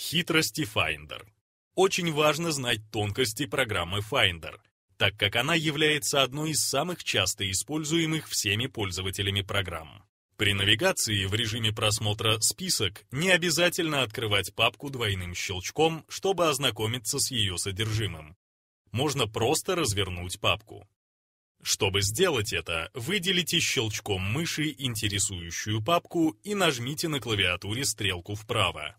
Хитрости Finder. Очень важно знать тонкости программы Finder, так как она является одной из самых часто используемых всеми пользователями программ. При навигации в режиме просмотра «Список» не обязательно открывать папку двойным щелчком, чтобы ознакомиться с ее содержимым. Можно просто развернуть папку. Чтобы сделать это, выделите щелчком мыши интересующую папку и нажмите на клавиатуре стрелку вправо.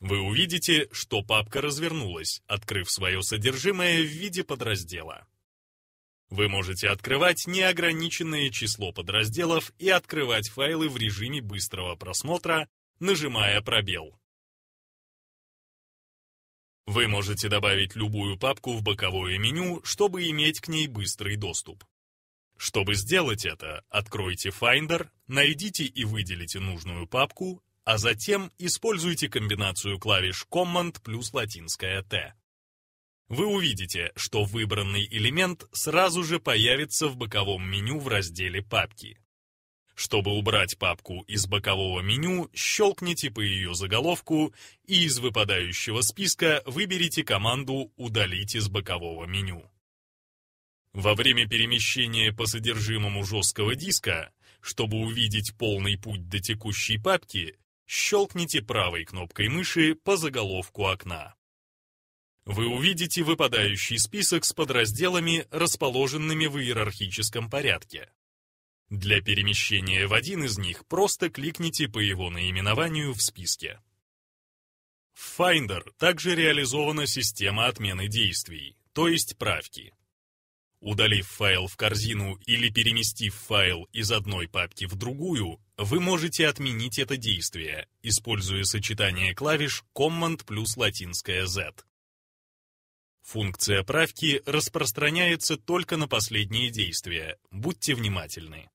Вы увидите, что папка развернулась, открыв свое содержимое в виде подраздела. Вы можете открывать неограниченное число подразделов и открывать файлы в режиме быстрого просмотра, нажимая пробел. Вы можете добавить любую папку в боковое меню, чтобы иметь к ней быстрый доступ. Чтобы сделать это, откройте Finder, найдите и выделите нужную папку, а затем используйте комбинацию клавиш Command плюс латинская Т. Вы увидите, что выбранный элемент сразу же появится в боковом меню в разделе «Папки». Чтобы убрать папку из бокового меню, щелкните по ее заголовку и из выпадающего списка выберите команду «Удалить из бокового меню». Во время перемещения по содержимому жесткого диска чтобы увидеть полный путь до текущей папки, щелкните правой кнопкой мыши по заголовку окна. Вы увидите выпадающий список с подразделами, расположенными в иерархическом порядке. Для перемещения в один из них просто кликните по его наименованию в списке. В Finder также реализована система отмены действий, то есть правки. Удалив файл в корзину или переместив файл из одной папки в другую, вы можете отменить это действие, используя сочетание клавиш Command плюс латинская Z. Функция правки распространяется только на последние действия, будьте внимательны.